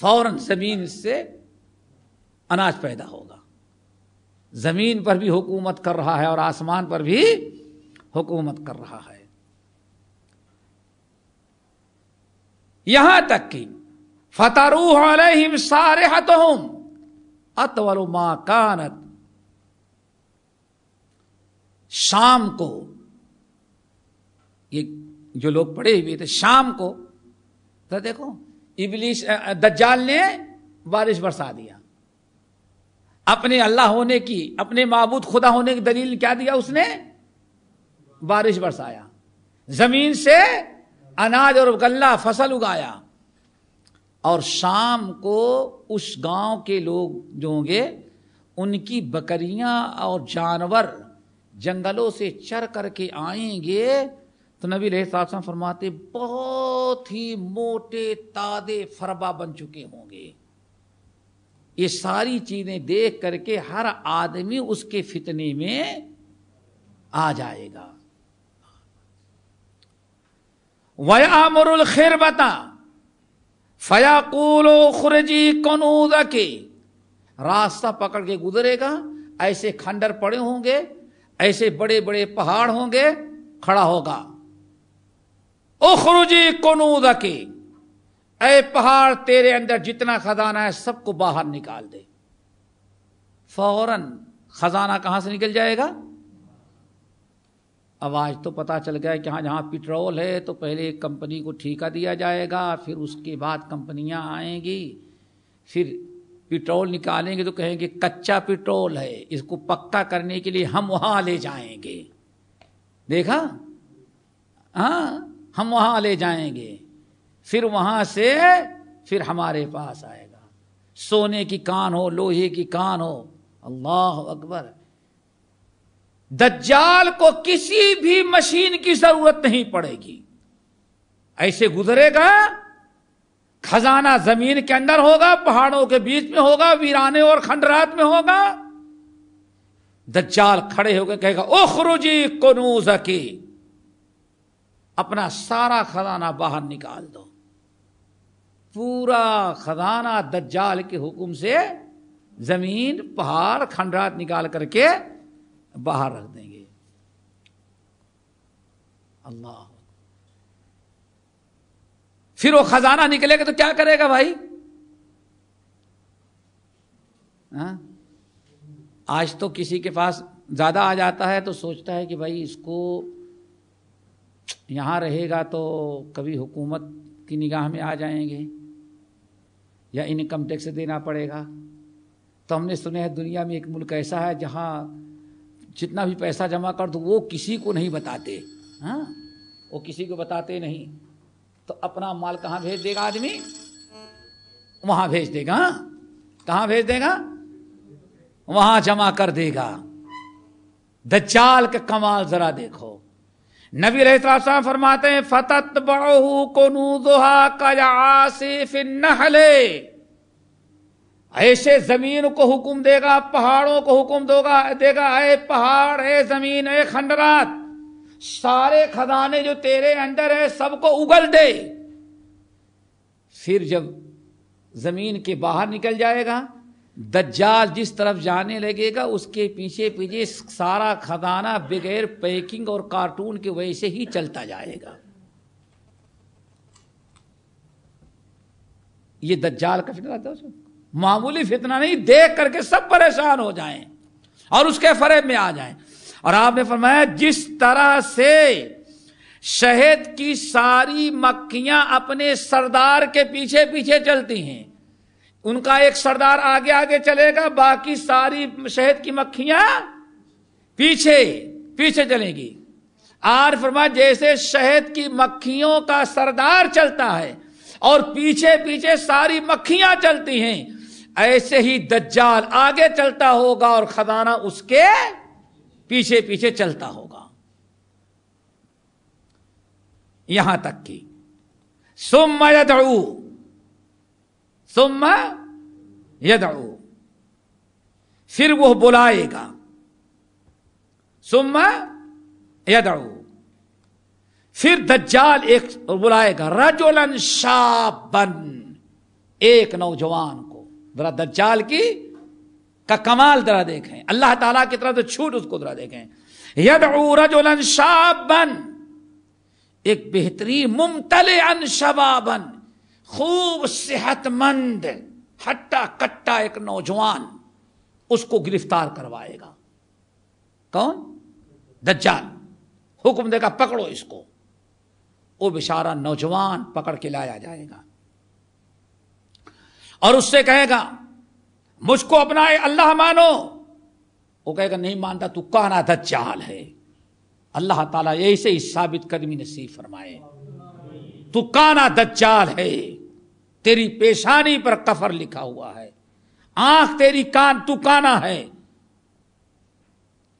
फौरन जमीन से अनाज पैदा होगा जमीन पर भी हुकूमत कर रहा है और आसमान पर भी हुकूमत कर रहा है यहां तक कि फतरूह अलैहिम सारे हतहोम अतवल कानत शाम को ये जो लोग पड़े हुए थे शाम को तो देखो इबलीस दज्जाल ने बारिश बरसा दिया अपने अल्लाह होने की अपने मबूद खुदा होने की दलील क्या दिया उसने बारिश बरसाया जमीन से अनाज और गल्ला फसल उगाया और शाम को उस गांव के लोग जो होंगे उनकी बकरियां और जानवर जंगलों से चर करके आएंगे तो नबी साहब फरमाते बहुत ही मोटे तादे फरबा बन चुके होंगे ये सारी चीजें देख करके हर आदमी उसके फितने में आ जाएगा वयामरुल खेर बता फयाकूलो खुरजी कनूदा के रास्ता पकड़ के गुजरेगा ऐसे खंडर पड़े होंगे ऐसे बड़े बड़े पहाड़ होंगे खड़ा होगा उखरुजी कनूदा के ऐ पहाड़ तेरे अंदर जितना खजाना है सबको बाहर निकाल दे फौरन खजाना कहां से निकल जाएगा आवाज तो पता चल गया कि हाँ जहां पेट्रोल है तो पहले एक कंपनी को ठेका दिया जाएगा फिर उसके बाद कंपनियां आएंगी फिर पेट्रोल निकालेंगे तो कहेंगे कच्चा पेट्रोल है इसको पक्का करने के लिए हम वहां ले जाएंगे देखा हाँ हम वहाँ ले जाएंगे फिर वहाँ से फिर हमारे पास आएगा सोने की कान हो लोहे की कान हो अल्लाह अकबर दज्जाल को किसी भी मशीन की जरूरत नहीं पड़ेगी ऐसे गुजरेगा खजाना जमीन के अंदर होगा पहाड़ों के बीच में होगा वीराने और खंडरात में होगा दज्जाल खड़े होकर कहेगा ओ खरुजी कोनूज की अपना सारा खजाना बाहर निकाल दो पूरा खजाना दज्जाल के हुक्म से जमीन पहाड़ खंडरात निकाल करके बाहर रख देंगे अल्लाह फिर वो खजाना निकलेगा तो क्या करेगा भाई हा? आज तो किसी के पास ज्यादा आ जाता है तो सोचता है कि भाई इसको यहाँ रहेगा तो कभी हुकूमत की निगाह में आ जाएंगे या इनकम टैक्स देना पड़ेगा तो हमने सुने है दुनिया में एक मुल्क ऐसा है जहाँ जितना भी पैसा जमा कर दो वो किसी को नहीं बताते हाँ वो किसी को बताते नहीं तो अपना माल कहाँ भेज देगा आदमी वहाँ भेज देगा कहाँ भेज देगा वहाँ जमा कर देगा दज्जाल का कमाल जरा देखो नबी रहता फरमाते हैं फतत बहू कोनूदहा नहले ऐसे जमीन को हुक्म देगा पहाड़ों को हुक्म दोगा देगा ऐ पहाड़ है जमीन है खंडरात सारे खजाने जो तेरे अंदर है सबको उगल दे फिर जब जमीन के बाहर निकल जाएगा दज्जाल जिस तरफ जाने लगेगा उसके पीछे पीछे सारा खजाना बगैर पैकिंग और कार्टून के वजह से ही चलता जाएगा ये दज्जाल का फितना था मामूली फितना नहीं देख करके सब परेशान हो जाएं और उसके फरेब में आ जाएं और आपने फरमाया जिस तरह से शहद की सारी मक्खियां अपने सरदार के पीछे पीछे चलती हैं उनका एक सरदार आगे आगे चलेगा बाकी सारी शहद की मक्खियां पीछे पीछे चलेगी आर फरमा जैसे शहद की मक्खियों का सरदार चलता है और पीछे पीछे सारी मक्खियां चलती हैं ऐसे ही दज्जाल आगे चलता होगा और खजाना उसके पीछे पीछे चलता होगा यहां तक की सुमू सुम्मा यदऊ फिर वह बुलाएगा सुम्मा यदऊ फिर दज्जाल एक बुलाएगा रजोलन शाबन एक नौजवान को जरा दज्जाल की का कमाल जरा देखें अल्लाह ताला की तरह से छूट उसको जरा देखें यदऊ रजोलन शाबन एक बेहतरीन मुमतले अन शबाबन खूब सेहतमंद हट्टा कट्टा एक नौजवान उसको गिरफ्तार करवाएगा कौन दज्जाल हुक्म देगा पकड़ो इसको वो बेचारा नौजवान पकड़ के लाया जाएगा और उससे कहेगा मुझको अपना अल्लाह मानो वो कहेगा नहीं मानता तू कहना दज्जाल है अल्लाह ताला से ही साबित कदमी नसीब फरमाए तू काना दज्जाल है तेरी पेशानी पर कफर लिखा हुआ है आंख तेरी कान तू काना है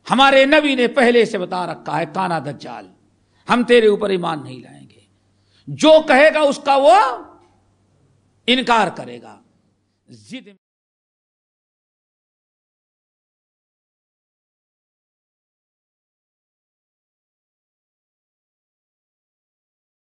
हमारे नबी ने पहले से बता रखा है काना दज्जाल हम तेरे ऊपर ईमान नहीं लाएंगे जो कहेगा उसका वो इनकार करेगा जिद